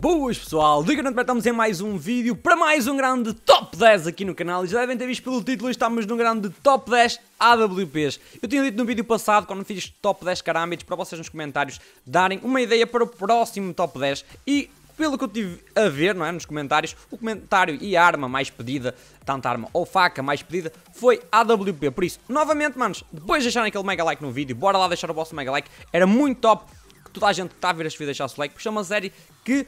Boas pessoal, do que estamos em mais um vídeo para mais um grande Top 10 aqui no canal e já devem ter visto pelo título, estamos num grande Top 10 AWPs. Eu tinha dito no vídeo passado, quando fiz Top 10 carâmbitos, para vocês nos comentários darem uma ideia para o próximo Top 10 e pelo que eu tive a ver, não é, nos comentários, o comentário e a arma mais pedida, tanto arma ou faca mais pedida, foi AWP. Por isso, novamente, manos, depois de deixarem aquele mega like no vídeo, bora lá deixar o vosso mega like, era muito top que toda a gente está a ver as vídeos deixar o like, porque é uma série que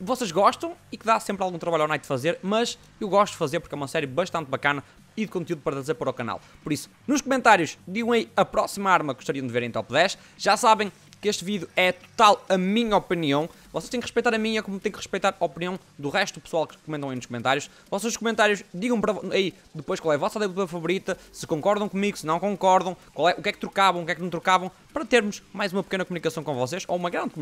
vocês gostam e que dá sempre algum trabalho ao Night fazer, mas eu gosto de fazer porque é uma série bastante bacana e de conteúdo para trazer para o canal. Por isso, nos comentários, digam aí a próxima arma que gostariam de ver em top 10. Já sabem que este vídeo é total a minha opinião, vocês têm que respeitar a minha, como têm que respeitar a opinião do resto do pessoal que comentam aí nos comentários. Vocês nos comentários digam para aí depois qual é a vossa dupla favorita, se concordam comigo, se não concordam, qual é, o que é que trocavam, o que é que não trocavam, para termos mais uma pequena comunicação com vocês, ou uma grande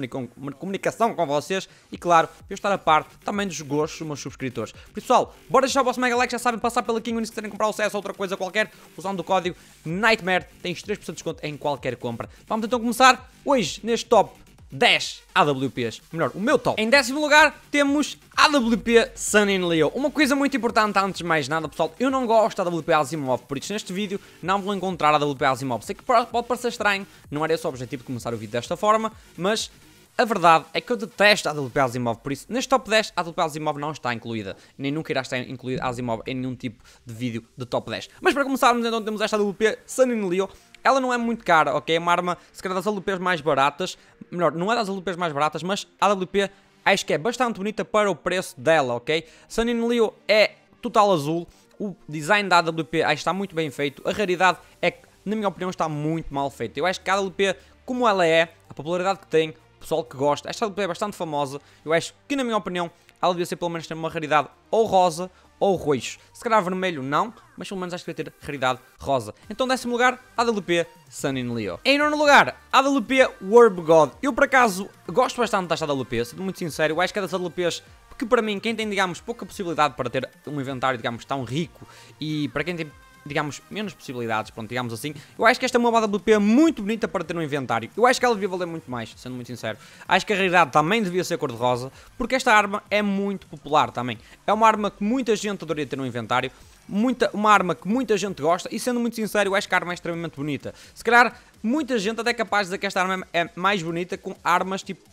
comunicação com vocês, e claro, eu estar a parte também dos gostos dos meus subscritores. Pessoal, bora deixar o vosso mega like, já sabem, passar pela King se quiserem comprar o CS ou outra coisa qualquer, usando o código NIGHTMARE, tens 3% de desconto em qualquer compra. Vamos então começar hoje neste top 10 AWPs. Melhor, o meu top. Em décimo lugar, temos AWP Sun in Leo. Uma coisa muito importante antes de mais nada, pessoal, eu não gosto da AWP Asimov, por isso neste vídeo não vou encontrar a AWP Asimov. Sei que pode parecer estranho, não era esse o objetivo de começar o vídeo desta forma, mas a verdade é que eu detesto a AWP Asimov, por isso neste top 10 a AWP Asimov não está incluída, nem nunca irá estar incluída a Asimov em nenhum tipo de vídeo de top 10. Mas para começarmos então temos esta AWP Sun in Leo, ela não é muito cara, ok? É uma arma, se calhar, das AWPs mais baratas. Melhor, não é das AWPs mais baratas, mas a AWP acho que é bastante bonita para o preço dela, ok? Sanin Leo é total azul. O design da AWP acho que está muito bem feito. A raridade é que, na minha opinião, está muito mal feita. Eu acho que a AWP, como ela é, a popularidade que tem, o pessoal que gosta, esta AWP é bastante famosa. Eu acho que, na minha opinião, ela devia ser pelo menos ter uma raridade ou rosa ou roxo. Se calhar vermelho não, mas pelo menos acho que vai ter raridade rosa. Então, décimo lugar, AWP Sunin Leo. Em nono lugar, AWP Warb God. Eu, por acaso, gosto bastante desta AWP, sendo muito sincero. Eu acho que é das AWPs que, para mim, quem tem, digamos, pouca possibilidade para ter um inventário, digamos, tão rico e para quem tem digamos, menos possibilidades, pronto, digamos assim. Eu acho que esta é uma AWP muito bonita para ter no inventário. Eu acho que ela devia valer muito mais, sendo muito sincero. Acho que a realidade também devia ser cor-de-rosa, porque esta arma é muito popular também. É uma arma que muita gente adoraria ter no inventário, muita, uma arma que muita gente gosta, e sendo muito sincero, eu acho que a arma é extremamente bonita. Se calhar, muita gente até é capaz de dizer que esta arma é mais bonita com armas tipo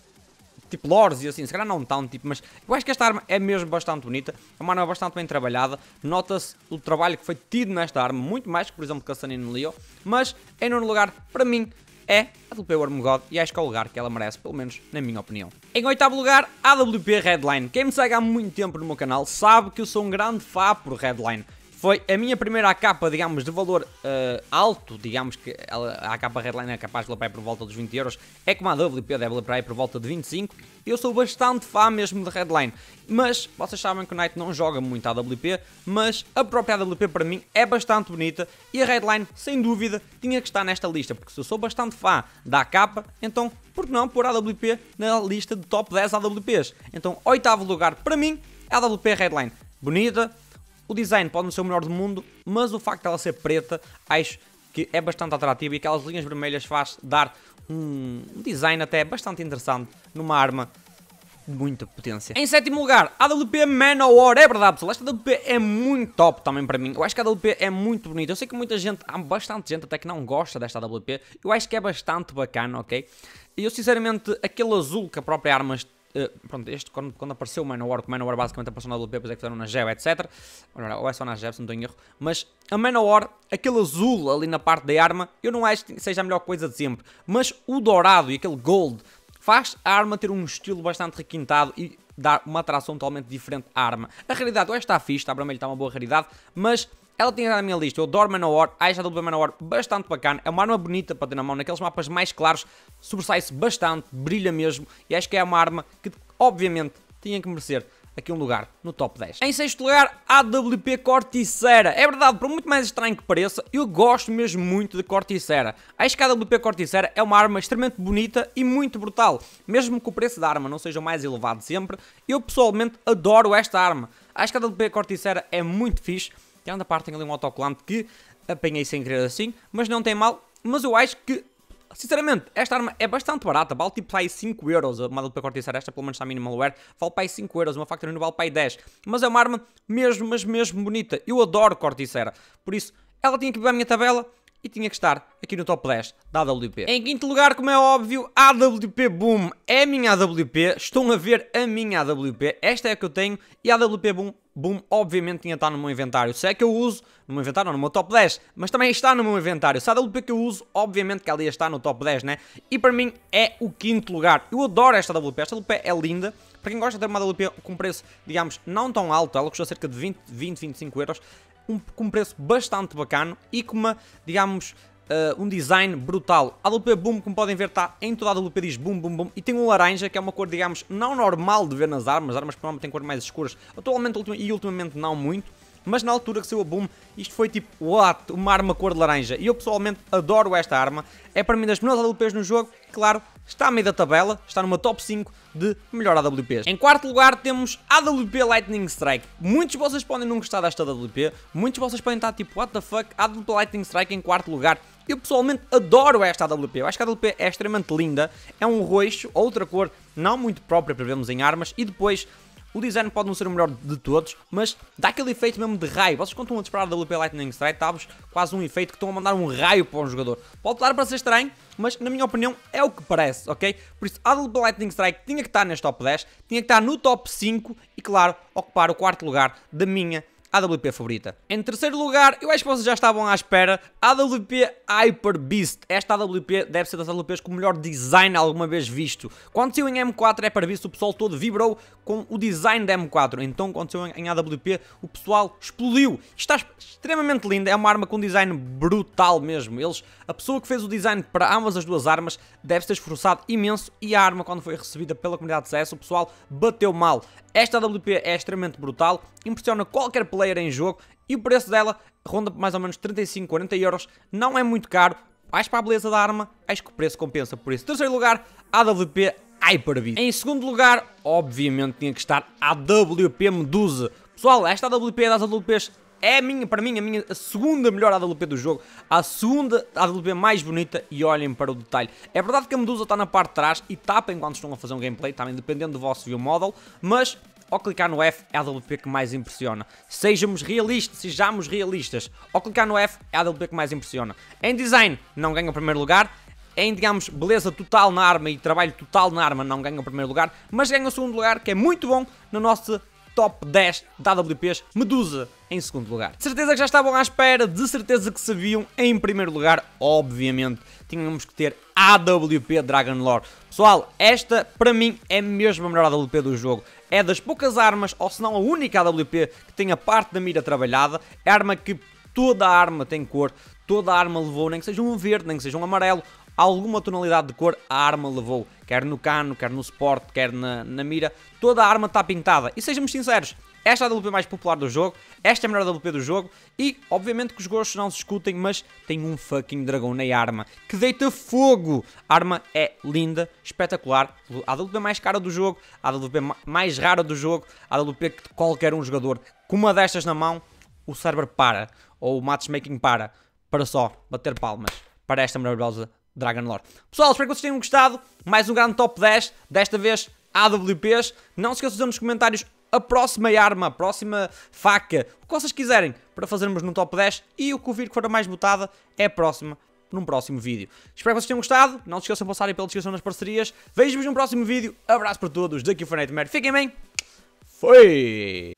tipo lores e assim, se calhar não tão tipo, mas eu acho que esta arma é mesmo bastante bonita, é uma arma bastante bem trabalhada, nota-se o trabalho que foi tido nesta arma, muito mais que, por exemplo, Cassanino Leo, mas em nono lugar, para mim, é a WP God e acho que é o lugar que ela merece, pelo menos na minha opinião. Em oitavo lugar, a WP Redline. Quem me segue há muito tempo no meu canal sabe que eu sou um grande fã por Redline. Foi a minha primeira capa, digamos, de valor uh, alto, digamos que ela, a capa Redline é capaz de levar para por volta dos 20 euros, é como a WP deve levar para por volta de 25. Eu sou bastante fã mesmo de Redline mas vocês sabem que o Knight não joga muito a WP, mas a própria AWP para mim é bastante bonita e a Redline sem dúvida, tinha que estar nesta lista, porque se eu sou bastante fã da capa, então por que não pôr a AWP na lista de top 10 AWPs? Então, oitavo lugar para mim, é a AWP Redline Bonita, o design pode não ser o melhor do mundo, mas o facto dela ela ser preta acho que é bastante atrativo e aquelas linhas vermelhas faz dar um design até bastante interessante numa arma de muita potência. Em sétimo lugar, a AWP Manowar. É verdade, pessoal, esta AWP é muito top também para mim. Eu acho que a AWP é muito bonita. Eu sei que muita gente, há bastante gente até que não gosta desta AWP. Eu acho que é bastante bacana, ok? E eu, sinceramente, aquele azul que a própria arma eh, pronto, este, quando, quando apareceu o Manowar, que o Manowar basicamente apareceu na WP, depois é que fizeram na Geo, etc. Ou é só na Geo, se não estou em erro. Mas a Manowar, aquele azul ali na parte da arma, eu não acho que seja a melhor coisa de sempre. Mas o dourado e aquele gold faz a arma ter um estilo bastante requintado e dar uma atração totalmente diferente à arma. A realidade ou está fixe, a vermelho está uma boa raridade, mas ela tem na minha lista o Dorman manowar a HW Manowar, bastante bacana. É uma arma bonita para ter na mão, naqueles mapas mais claros, sobressai-se bastante, brilha mesmo. E acho que é uma arma que, obviamente, tinha que merecer aqui um lugar no top 10. Em sexto lugar, a AWP Corticera. É verdade, por muito mais estranho que pareça, eu gosto mesmo muito de Corticera. Acho que a AWP Corticera é uma arma extremamente bonita e muito brutal. Mesmo que o preço da arma não seja o mais elevado sempre, eu pessoalmente adoro esta arma. Acho que a AWP Corticera é muito fixe Tirando a parte, tem ali um autocolante que apanhei sem querer assim, mas não tem mal. Mas eu acho que, sinceramente, esta arma é bastante barata. Vale tipo aí 5€ a modelo para cortiçar esta, pelo menos está minimalware. Vale para aí 5€, uma Factory não vale para aí 10. Mas é uma arma mesmo, mas mesmo bonita. Eu adoro corticeira. Por isso, ela tinha que ir para a minha tabela e tinha que estar aqui no top 10 da AWP. Em quinto lugar, como é óbvio, a AWP Boom é a minha AWP. Estão a ver a minha AWP. Esta é a que eu tenho e a AWP Boom, Boom obviamente tinha de estar no meu inventário. Se é que eu uso, no meu inventário não, no meu top 10, mas também está no meu inventário. Se a AWP que eu uso, obviamente que ela ia estar no top 10, né? E para mim é o quinto lugar. Eu adoro esta AWP. Esta AWP é linda. Para quem gosta de ter uma AWP com preço, digamos, não tão alto, ela custa cerca de 20, 20 25 euros, um, com um preço bastante bacana e com uma, digamos, Uh, um design brutal. A WP Boom, como podem ver, está em toda a WP diz Boom Boom Boom e tem um laranja, que é uma cor, digamos, não normal de ver nas armas, as armas normalmente têm cores mais escuras, atualmente e ultimamente não muito, mas na altura que saiu a boom, isto foi tipo, what, uma arma cor de laranja. E eu pessoalmente adoro esta arma, é para mim das melhores AWPs no jogo, claro, está a meio da tabela, está numa top 5 de melhor AWPs. Em quarto lugar temos a AWP Lightning Strike. Muitos de vocês podem não gostar desta AWP, muitos de vocês podem estar tipo, what the fuck, AWP Lightning Strike em quarto lugar. Eu pessoalmente adoro esta AWP, eu acho que a AWP é extremamente linda, é um roxo, outra cor não muito própria para vermos em armas, e depois o design pode não ser o melhor de todos, mas dá aquele efeito mesmo de raio. Vocês quando estão a disparar a WP Lightning Strike, dá-vos quase um efeito que estão a mandar um raio para um jogador. Pode dar para ser estranho, mas na minha opinião é o que parece, ok? Por isso, a WP Lightning Strike tinha que estar neste top 10, tinha que estar no top 5 e, claro, ocupar o quarto lugar da minha AWP favorita. Em terceiro lugar, eu acho que vocês já estavam à espera, a AWP Hyper Beast. Esta AWP deve ser das AWPs com o melhor design alguma vez visto. Quando saiu em M4 Hyper Beast, o pessoal todo vibrou com o design da M4. Então, quando saiu em AWP, o pessoal explodiu. Está extremamente linda, é uma arma com um design brutal mesmo. Eles, a pessoa que fez o design para ambas as duas armas deve ter esforçado imenso e a arma, quando foi recebida pela comunidade de CS, o pessoal bateu mal. Esta AWP é extremamente brutal, impressiona qualquer player em jogo e o preço dela ronda mais ou menos 35, 40 euros. Não é muito caro, mas para a beleza da arma, acho que o preço compensa por isso. Terceiro lugar, AWP Hyper-V. Em segundo lugar, obviamente tinha que estar a AWP Medusa. Pessoal, esta AWP das AWPs é minha, para mim, a minha segunda melhor AWP do jogo, a segunda AWP mais bonita e olhem para o detalhe. É verdade que a Medusa está na parte de trás e tapa enquanto estão a fazer um gameplay, também dependendo do vosso view model, mas ao clicar no F é a AWP que mais impressiona. Sejamos realistas, sejamos realistas. Ao clicar no F é a AWP que mais impressiona. Em design não ganha o primeiro lugar, em, digamos, beleza total na arma e trabalho total na arma, não ganha o primeiro lugar, mas ganha o segundo lugar, que é muito bom, no nosso top 10 da AWPs, Medusa em segundo lugar. De certeza que já estavam à espera, de certeza que sabiam, em primeiro lugar, obviamente, tínhamos que ter AWP Dragon Lore. Pessoal, esta para mim é mesmo a melhor AWP do jogo é das poucas armas, ou se não a única AWP, que tem a parte da mira trabalhada, arma que toda a arma tem cor, toda a arma levou, nem que seja um verde, nem que seja um amarelo, alguma tonalidade de cor a arma levou, quer no cano, quer no suporte, quer na, na mira, toda a arma está pintada. E sejamos sinceros, esta é a AWP mais popular do jogo, esta é a melhor AWP do jogo e, obviamente, que os gostos não se escutem, mas tem um fucking dragão na arma que deita fogo. A arma é linda, espetacular, a AWP mais cara do jogo, a AWP mais rara do jogo, a AWP que qualquer um jogador com uma destas na mão, o server para, ou o matchmaking para, para só bater palmas para esta maravilhosa Dragonlord. Pessoal, espero que vocês tenham gostado. Mais um grande top 10, desta vez AWPs. Não se esqueçam de nos comentários a próxima arma, a próxima faca, o que vocês quiserem para fazermos no top 10 e o que ouvir que for a mais botada é a próxima num próximo vídeo. Espero que vocês tenham gostado, não se esqueçam de passarem pela descrição nas parcerias, vejo-vos num próximo vídeo, abraço para todos, daqui foi Nightmare, fiquem bem, foi!